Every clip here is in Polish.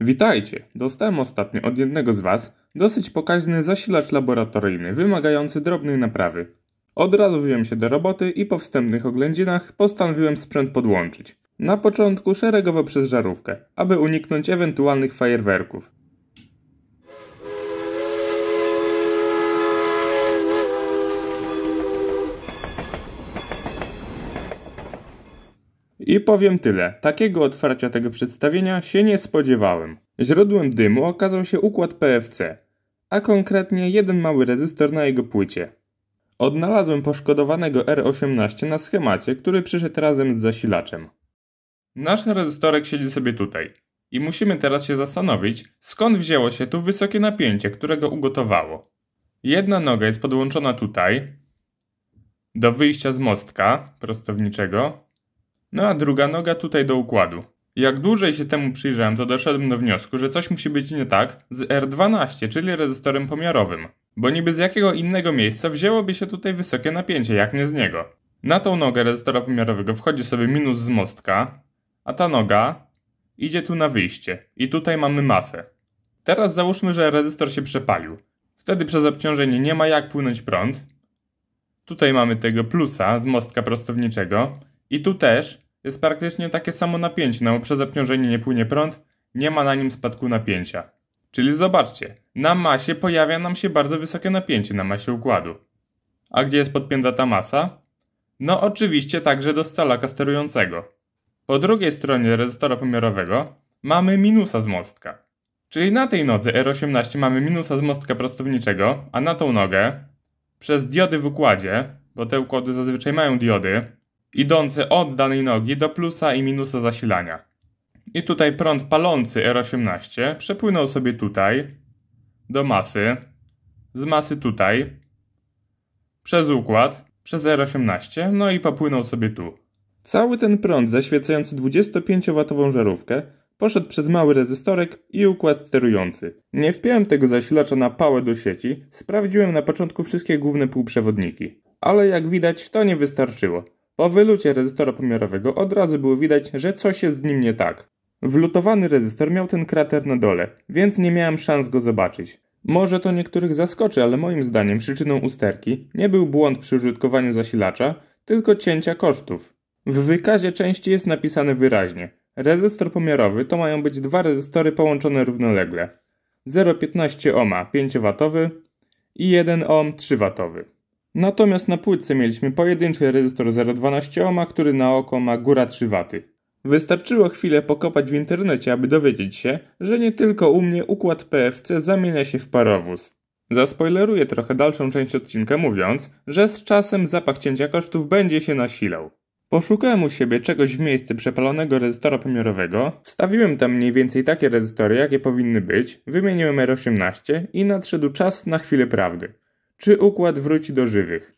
Witajcie! Dostałem ostatnio od jednego z Was dosyć pokaźny zasilacz laboratoryjny wymagający drobnej naprawy. Od razu wziąłem się do roboty i po wstępnych oględzinach postanowiłem sprzęt podłączyć. Na początku szeregowo przez żarówkę, aby uniknąć ewentualnych fajerwerków. I powiem tyle, takiego otwarcia tego przedstawienia się nie spodziewałem. Źródłem dymu okazał się układ PFC, a konkretnie jeden mały rezystor na jego płycie. Odnalazłem poszkodowanego R18 na schemacie, który przyszedł razem z zasilaczem. Nasz rezystorek siedzi sobie tutaj i musimy teraz się zastanowić, skąd wzięło się tu wysokie napięcie, które go ugotowało. Jedna noga jest podłączona tutaj do wyjścia z mostka prostowniczego no a druga noga tutaj do układu. Jak dłużej się temu przyjrzałem, to doszedłem do wniosku, że coś musi być nie tak z R12, czyli rezystorem pomiarowym. Bo niby z jakiego innego miejsca wzięłoby się tutaj wysokie napięcie, jak nie z niego. Na tą nogę rezystora pomiarowego wchodzi sobie minus z mostka, a ta noga idzie tu na wyjście. I tutaj mamy masę. Teraz załóżmy, że rezystor się przepalił. Wtedy przez obciążenie nie ma jak płynąć prąd. Tutaj mamy tego plusa z mostka prostowniczego, i tu też jest praktycznie takie samo napięcie, no bo przez obciążenie nie płynie prąd, nie ma na nim spadku napięcia. Czyli zobaczcie, na masie pojawia nam się bardzo wysokie napięcie na masie układu. A gdzie jest podpięta ta masa? No oczywiście także do stalaka sterującego. Po drugiej stronie rezystora pomiarowego mamy minusa z mostka. Czyli na tej nodze R18 mamy minusa z mostka prostowniczego, a na tą nogę przez diody w układzie, bo te układy zazwyczaj mają diody, idący od danej nogi do plusa i minusa zasilania. I tutaj prąd palący R18 przepłynął sobie tutaj, do masy, z masy tutaj, przez układ, przez R18, no i popłynął sobie tu. Cały ten prąd zaświecający 25 watową żarówkę poszedł przez mały rezystorek i układ sterujący. Nie wpiąłem tego zasilacza na pałę do sieci, sprawdziłem na początku wszystkie główne półprzewodniki. Ale jak widać to nie wystarczyło. Po wylucie rezystora pomiarowego od razu było widać, że coś jest z nim nie tak. Wlutowany rezystor miał ten krater na dole, więc nie miałem szans go zobaczyć. Może to niektórych zaskoczy, ale moim zdaniem przyczyną usterki nie był błąd przy użytkowaniu zasilacza, tylko cięcia kosztów. W wykazie części jest napisane wyraźnie. Rezystor pomiarowy to mają być dwa rezystory połączone równolegle. 0,15 ohma 5W i 1 ohm 3W. Natomiast na płytce mieliśmy pojedynczy rezystor 012 ohma, który na oko ma góra 3 W. Wystarczyło chwilę pokopać w internecie, aby dowiedzieć się, że nie tylko u mnie układ PFC zamienia się w parowóz. Zaspoileruję trochę dalszą część odcinka mówiąc, że z czasem zapach cięcia kosztów będzie się nasilał. Poszukałem u siebie czegoś w miejsce przepalonego rezystora pomiarowego, wstawiłem tam mniej więcej takie rezystory, jakie powinny być, wymieniłem R18 i nadszedł czas na chwilę prawdy. Czy układ wróci do żywych?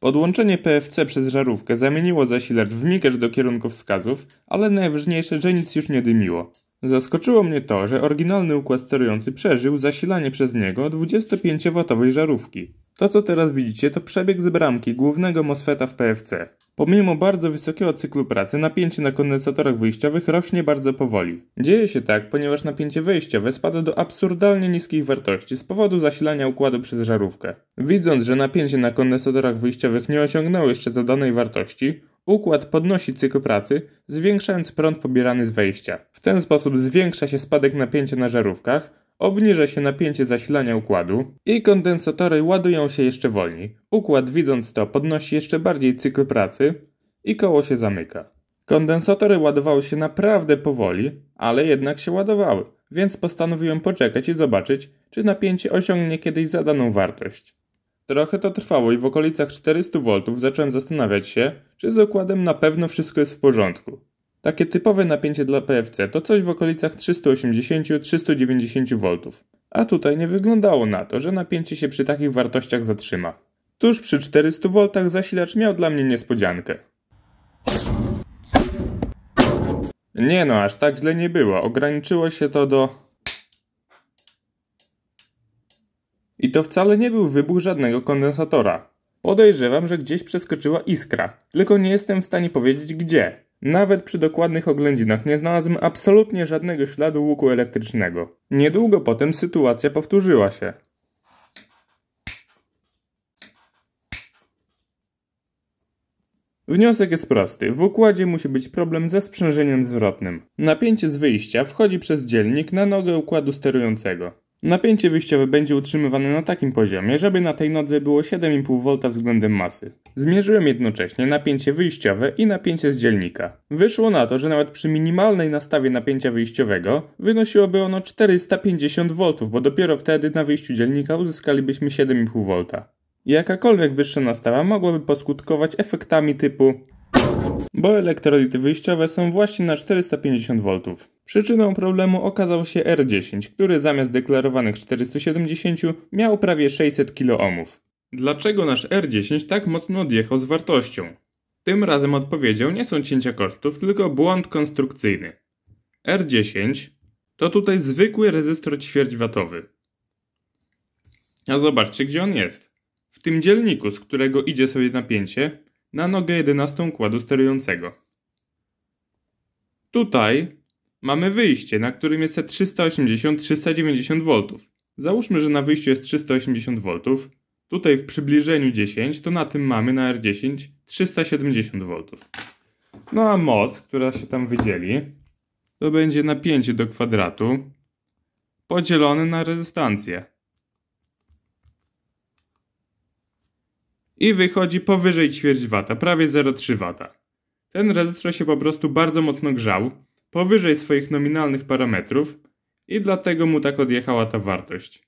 Podłączenie PFC przez żarówkę zamieniło zasilacz w migacz do wskazów, ale najważniejsze, że nic już nie dymiło. Zaskoczyło mnie to, że oryginalny układ sterujący przeżył zasilanie przez niego 25V żarówki. To co teraz widzicie to przebieg z bramki głównego MOSFETA w PFC. Pomimo bardzo wysokiego cyklu pracy napięcie na kondensatorach wyjściowych rośnie bardzo powoli. Dzieje się tak, ponieważ napięcie wyjściowe spada do absurdalnie niskich wartości z powodu zasilania układu przez żarówkę. Widząc, że napięcie na kondensatorach wyjściowych nie osiągnęło jeszcze zadanej wartości, Układ podnosi cykl pracy, zwiększając prąd pobierany z wejścia. W ten sposób zwiększa się spadek napięcia na żarówkach, obniża się napięcie zasilania układu i kondensatory ładują się jeszcze wolniej. Układ widząc to podnosi jeszcze bardziej cykl pracy i koło się zamyka. Kondensatory ładowały się naprawdę powoli, ale jednak się ładowały, więc postanowiłem poczekać i zobaczyć, czy napięcie osiągnie kiedyś zadaną wartość. Trochę to trwało i w okolicach 400 V zacząłem zastanawiać się, czy z układem na pewno wszystko jest w porządku. Takie typowe napięcie dla PFC to coś w okolicach 380-390 V, a tutaj nie wyglądało na to, że napięcie się przy takich wartościach zatrzyma. Tuż przy 400 V zasilacz miał dla mnie niespodziankę. Nie no, aż tak źle nie było. Ograniczyło się to do... I to wcale nie był wybuch żadnego kondensatora. Podejrzewam, że gdzieś przeskoczyła iskra, tylko nie jestem w stanie powiedzieć gdzie. Nawet przy dokładnych oględzinach nie znalazłem absolutnie żadnego śladu łuku elektrycznego. Niedługo potem sytuacja powtórzyła się. Wniosek jest prosty. W układzie musi być problem ze sprzężeniem zwrotnym. Napięcie z wyjścia wchodzi przez dzielnik na nogę układu sterującego. Napięcie wyjściowe będzie utrzymywane na takim poziomie, żeby na tej nodze było 7,5 V względem masy. Zmierzyłem jednocześnie napięcie wyjściowe i napięcie z dzielnika. Wyszło na to, że nawet przy minimalnej nastawie napięcia wyjściowego wynosiłoby ono 450 V, bo dopiero wtedy na wyjściu dzielnika uzyskalibyśmy 7,5 V. Jakakolwiek wyższa nastawa mogłaby poskutkować efektami typu bo elektrolity wyjściowe są właśnie na 450 V. Przyczyną problemu okazał się R10, który zamiast deklarowanych 470 miał prawie 600 kOhmów. Dlaczego nasz R10 tak mocno odjechał z wartością? Tym razem odpowiedzią nie są cięcia kosztów, tylko błąd konstrukcyjny. R10 to tutaj zwykły rezystor ćwierćwatowy. A zobaczcie, gdzie on jest. W tym dzielniku, z którego idzie sobie napięcie, na nogę 11 układu sterującego. Tutaj mamy wyjście, na którym jest 380-390 V. Załóżmy, że na wyjściu jest 380 V. Tutaj w przybliżeniu 10, to na tym mamy na R10 370 V. No a moc, która się tam wydzieli, to będzie napięcie do kwadratu podzielone na rezystancję. i wychodzi powyżej ćwierć wata, prawie 0,3 wata. Ten rezystor się po prostu bardzo mocno grzał, powyżej swoich nominalnych parametrów i dlatego mu tak odjechała ta wartość.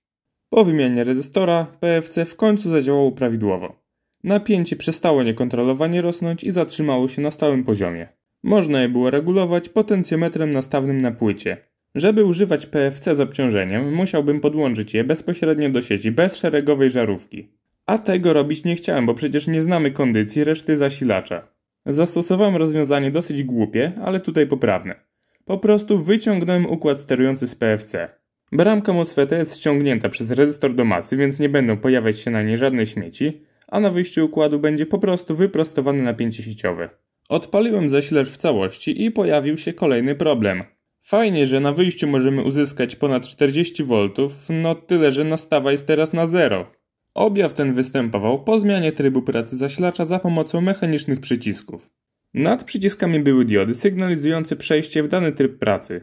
Po wymianie rezystora PFC w końcu zadziałało prawidłowo. Napięcie przestało niekontrolowanie rosnąć i zatrzymało się na stałym poziomie. Można je było regulować potencjometrem nastawnym na płycie. Żeby używać PFC z obciążeniem, musiałbym podłączyć je bezpośrednio do sieci bez szeregowej żarówki a tego robić nie chciałem, bo przecież nie znamy kondycji reszty zasilacza. Zastosowałem rozwiązanie dosyć głupie, ale tutaj poprawne. Po prostu wyciągnąłem układ sterujący z PFC. Bramka MOSFET jest ściągnięta przez rezystor do masy, więc nie będą pojawiać się na niej żadne śmieci, a na wyjściu układu będzie po prostu wyprostowane napięcie sieciowe. Odpaliłem zasilacz w całości i pojawił się kolejny problem. Fajnie, że na wyjściu możemy uzyskać ponad 40V, no tyle, że nastawa jest teraz na zero. Objaw ten występował po zmianie trybu pracy zasilacza za pomocą mechanicznych przycisków. Nad przyciskami były diody sygnalizujące przejście w dany tryb pracy.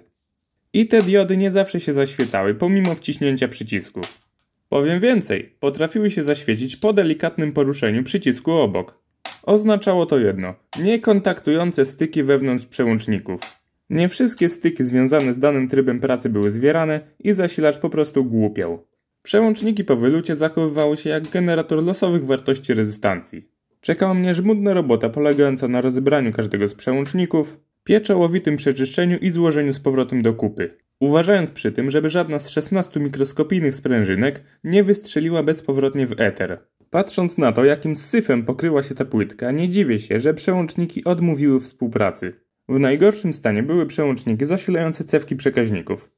I te diody nie zawsze się zaświecały pomimo wciśnięcia przycisków. Powiem więcej, potrafiły się zaświecić po delikatnym poruszeniu przycisku obok. Oznaczało to jedno, niekontaktujące styki wewnątrz przełączników. Nie wszystkie styki związane z danym trybem pracy były zwierane i zasilacz po prostu głupiał. Przełączniki po wylucie zachowywały się jak generator losowych wartości rezystancji. Czekała mnie żmudna robota polegająca na rozebraniu każdego z przełączników, pieczołowitym przeczyszczeniu i złożeniu z powrotem do kupy. Uważając przy tym, żeby żadna z 16 mikroskopijnych sprężynek nie wystrzeliła bezpowrotnie w eter. Patrząc na to, jakim syfem pokryła się ta płytka, nie dziwię się, że przełączniki odmówiły współpracy. W najgorszym stanie były przełączniki zasilające cewki przekaźników.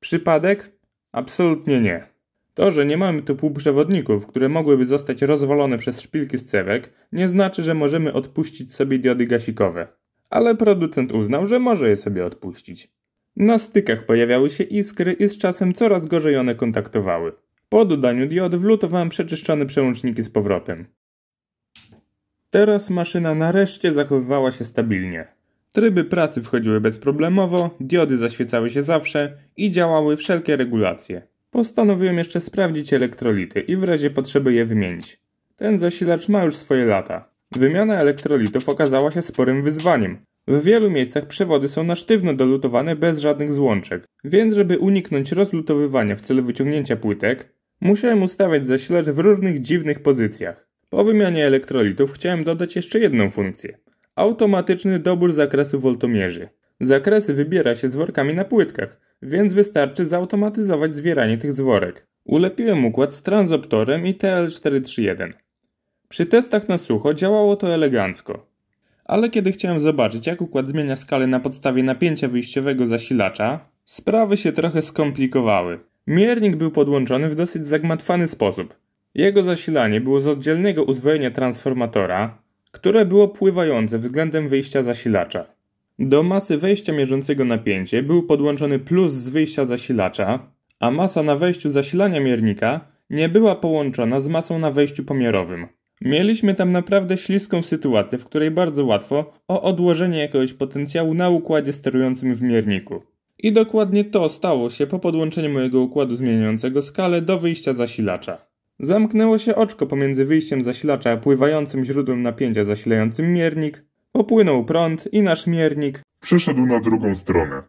Przypadek? Absolutnie nie. To, że nie mamy tu półprzewodników, które mogłyby zostać rozwalone przez szpilki z cewek, nie znaczy, że możemy odpuścić sobie diody gasikowe. Ale producent uznał, że może je sobie odpuścić. Na stykach pojawiały się iskry i z czasem coraz gorzej one kontaktowały. Po dodaniu diod wlutowałem przeczyszczone przełączniki z powrotem. Teraz maszyna nareszcie zachowywała się stabilnie. Tryby pracy wchodziły bezproblemowo, diody zaświecały się zawsze i działały wszelkie regulacje. Postanowiłem jeszcze sprawdzić elektrolity i w razie potrzeby je wymienić. Ten zasilacz ma już swoje lata. Wymiana elektrolitów okazała się sporym wyzwaniem. W wielu miejscach przewody są na sztywno dolutowane bez żadnych złączek, więc żeby uniknąć rozlutowywania w celu wyciągnięcia płytek, musiałem ustawiać zasilacz w różnych dziwnych pozycjach. Po wymianie elektrolitów chciałem dodać jeszcze jedną funkcję. Automatyczny dobór zakresu woltomierzy. Zakresy wybiera się z workami na płytkach, więc wystarczy zautomatyzować zwieranie tych zworek. Ulepiłem układ z transoptorem i TL431. Przy testach na sucho działało to elegancko. Ale kiedy chciałem zobaczyć, jak układ zmienia skalę na podstawie napięcia wyjściowego zasilacza, sprawy się trochę skomplikowały. Miernik był podłączony w dosyć zagmatwany sposób. Jego zasilanie było z oddzielnego uzwojenia transformatora, które było pływające względem wyjścia zasilacza. Do masy wejścia mierzącego napięcie był podłączony plus z wyjścia zasilacza, a masa na wejściu zasilania miernika nie była połączona z masą na wejściu pomiarowym. Mieliśmy tam naprawdę śliską sytuację, w której bardzo łatwo o odłożenie jakiegoś potencjału na układzie sterującym w mierniku. I dokładnie to stało się po podłączeniu mojego układu zmieniającego skalę do wyjścia zasilacza. Zamknęło się oczko pomiędzy wyjściem zasilacza a pływającym źródłem napięcia zasilającym miernik, Opłynął prąd i nasz miernik przeszedł na drugą stronę.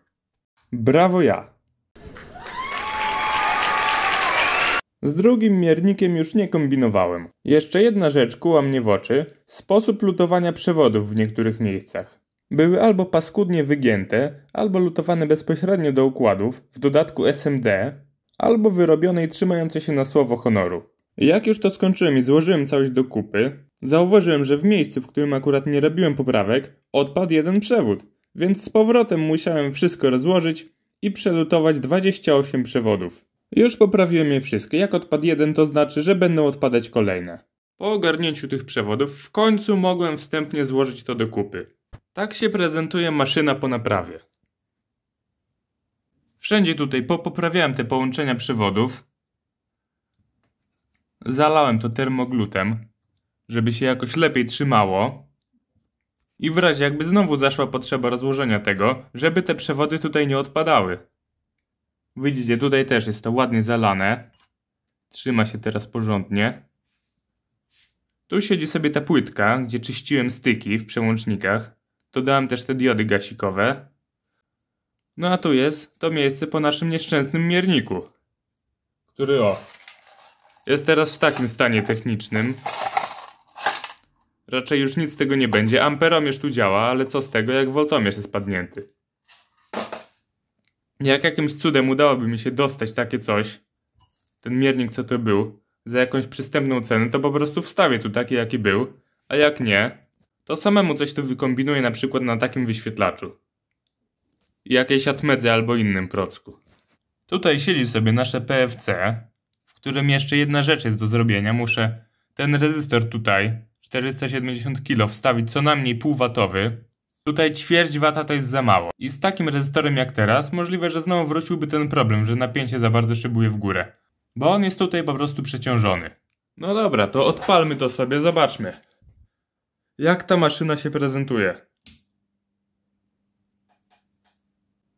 Brawo ja! Z drugim miernikiem już nie kombinowałem. Jeszcze jedna rzecz kuła mnie w oczy sposób lutowania przewodów w niektórych miejscach. Były albo paskudnie wygięte, albo lutowane bezpośrednio do układów, w dodatku SMD, albo wyrobione i trzymające się na słowo honoru. Jak już to skończyłem i złożyłem całość do kupy, Zauważyłem, że w miejscu, w którym akurat nie robiłem poprawek, odpadł jeden przewód, więc z powrotem musiałem wszystko rozłożyć i przelutować 28 przewodów. Już poprawiłem je wszystkie. Jak odpadł jeden, to znaczy, że będą odpadać kolejne. Po ogarnięciu tych przewodów w końcu mogłem wstępnie złożyć to do kupy. Tak się prezentuje maszyna po naprawie. Wszędzie tutaj popoprawiałem te połączenia przewodów. Zalałem to termoglutem, żeby się jakoś lepiej trzymało. I w razie jakby znowu zaszła potrzeba rozłożenia tego, żeby te przewody tutaj nie odpadały. Widzicie, tutaj też jest to ładnie zalane. Trzyma się teraz porządnie. Tu siedzi sobie ta płytka, gdzie czyściłem styki w przełącznikach. Dodałem też te diody gasikowe. No a tu jest to miejsce po naszym nieszczęsnym mierniku. Który o, jest teraz w takim stanie technicznym, Raczej już nic z tego nie będzie. Amperomierz tu działa, ale co z tego, jak woltomierz jest padnięty. Jak jakimś cudem udałoby mi się dostać takie coś, ten miernik co to był, za jakąś przystępną cenę, to po prostu wstawię tu taki jaki był, a jak nie, to samemu coś tu wykombinuję na przykład na takim wyświetlaczu. Jakiejś atmedze albo innym procku. Tutaj siedzi sobie nasze PFC, w którym jeszcze jedna rzecz jest do zrobienia. Muszę ten rezystor tutaj 470 kg wstawić co najmniej pół watowy, Tutaj ćwierć wata to jest za mało. I z takim rezystorem jak teraz możliwe, że znowu wróciłby ten problem, że napięcie za bardzo szybuje w górę. Bo on jest tutaj po prostu przeciążony. No dobra, to odpalmy to sobie, zobaczmy. Jak ta maszyna się prezentuje?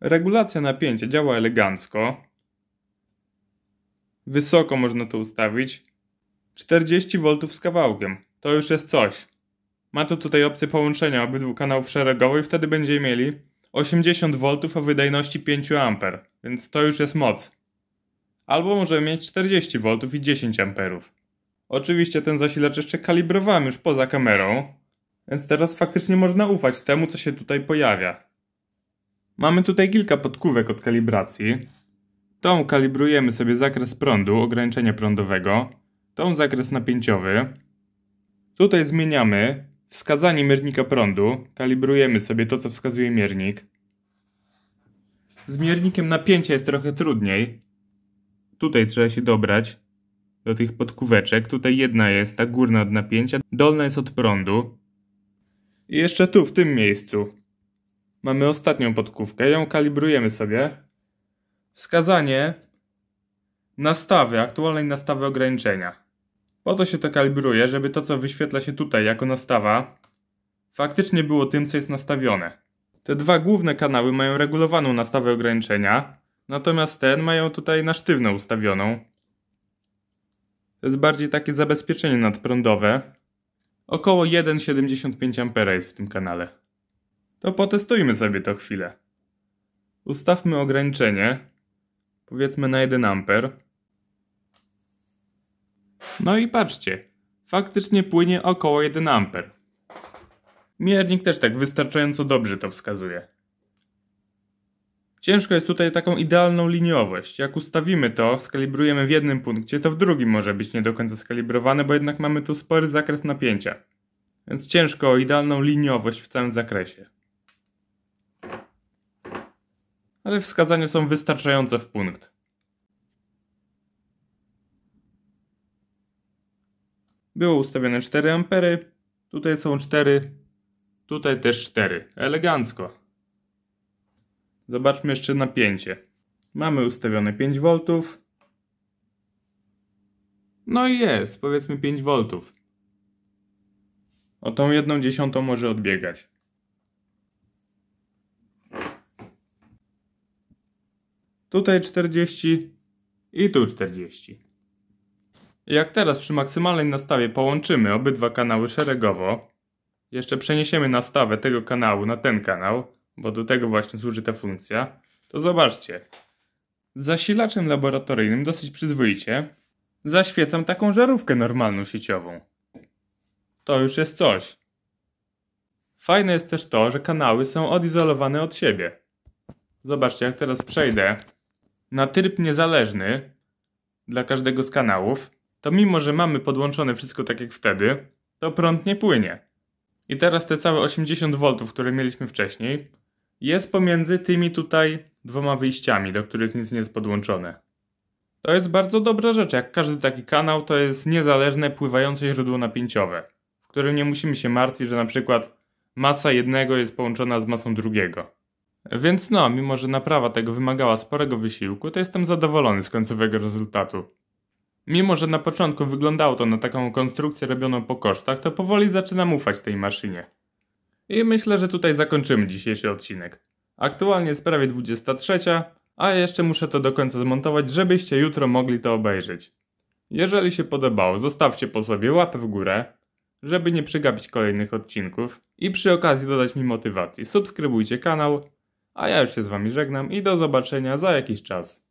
Regulacja napięcia działa elegancko. Wysoko można to ustawić. 40 V z kawałkiem. To już jest coś. Ma to tutaj opcję połączenia obydwu kanałów szeregowo i wtedy będziemy mieli 80 V o wydajności 5A, więc to już jest moc. Albo możemy mieć 40 V i 10 A. Oczywiście ten zasilacz jeszcze kalibrowałem już poza kamerą, więc teraz faktycznie można ufać temu, co się tutaj pojawia. Mamy tutaj kilka podkówek od kalibracji. Tą kalibrujemy sobie zakres prądu, ograniczenia prądowego, tą zakres napięciowy, Tutaj zmieniamy wskazanie miernika prądu, kalibrujemy sobie to, co wskazuje miernik. Z miernikiem napięcia jest trochę trudniej. Tutaj trzeba się dobrać do tych podkóweczek. Tutaj jedna jest, ta górna od napięcia, dolna jest od prądu. I jeszcze tu, w tym miejscu, mamy ostatnią podkówkę, ją kalibrujemy sobie. Wskazanie nastawy, aktualnej nastawy ograniczenia. Po to się to kalibruje, żeby to co wyświetla się tutaj jako nastawa faktycznie było tym co jest nastawione. Te dwa główne kanały mają regulowaną nastawę ograniczenia, natomiast ten mają tutaj na sztywno ustawioną. To jest bardziej takie zabezpieczenie nadprądowe. Około 1,75 A jest w tym kanale. To potestujmy sobie to chwilę. Ustawmy ograniczenie, powiedzmy na 1 amper. No i patrzcie, faktycznie płynie około 1 amper. Miernik też tak wystarczająco dobrze to wskazuje. Ciężko jest tutaj taką idealną liniowość. Jak ustawimy to, skalibrujemy w jednym punkcie, to w drugim może być nie do końca skalibrowane, bo jednak mamy tu spory zakres napięcia. Więc ciężko o idealną liniowość w całym zakresie. Ale wskazania są wystarczające w punkt. Było ustawione 4 ampery, tutaj są 4, tutaj też 4. Elegancko. Zobaczmy jeszcze napięcie. Mamy ustawione 5 V. No i jest, powiedzmy 5 V. O tą jedną dziesiątą może odbiegać. Tutaj 40 i tu 40. Jak teraz przy maksymalnej nastawie połączymy obydwa kanały szeregowo, jeszcze przeniesiemy nastawę tego kanału na ten kanał, bo do tego właśnie służy ta funkcja, to zobaczcie. Zasilaczem laboratoryjnym dosyć przyzwoicie zaświecam taką żarówkę normalną sieciową. To już jest coś. Fajne jest też to, że kanały są odizolowane od siebie. Zobaczcie, jak teraz przejdę na tryb niezależny dla każdego z kanałów, to mimo, że mamy podłączone wszystko tak jak wtedy, to prąd nie płynie. I teraz te całe 80 V, które mieliśmy wcześniej, jest pomiędzy tymi tutaj dwoma wyjściami, do których nic nie jest podłączone. To jest bardzo dobra rzecz, jak każdy taki kanał to jest niezależne, pływające źródło napięciowe, w którym nie musimy się martwić, że na przykład masa jednego jest połączona z masą drugiego. Więc no, mimo że naprawa tego wymagała sporego wysiłku, to jestem zadowolony z końcowego rezultatu. Mimo, że na początku wyglądało to na taką konstrukcję robioną po kosztach, to powoli zaczynam ufać tej maszynie. I myślę, że tutaj zakończymy dzisiejszy odcinek. Aktualnie jest prawie 23, a jeszcze muszę to do końca zmontować, żebyście jutro mogli to obejrzeć. Jeżeli się podobało, zostawcie po sobie łapę w górę, żeby nie przegapić kolejnych odcinków i przy okazji dodać mi motywacji. Subskrybujcie kanał, a ja już się z wami żegnam i do zobaczenia za jakiś czas.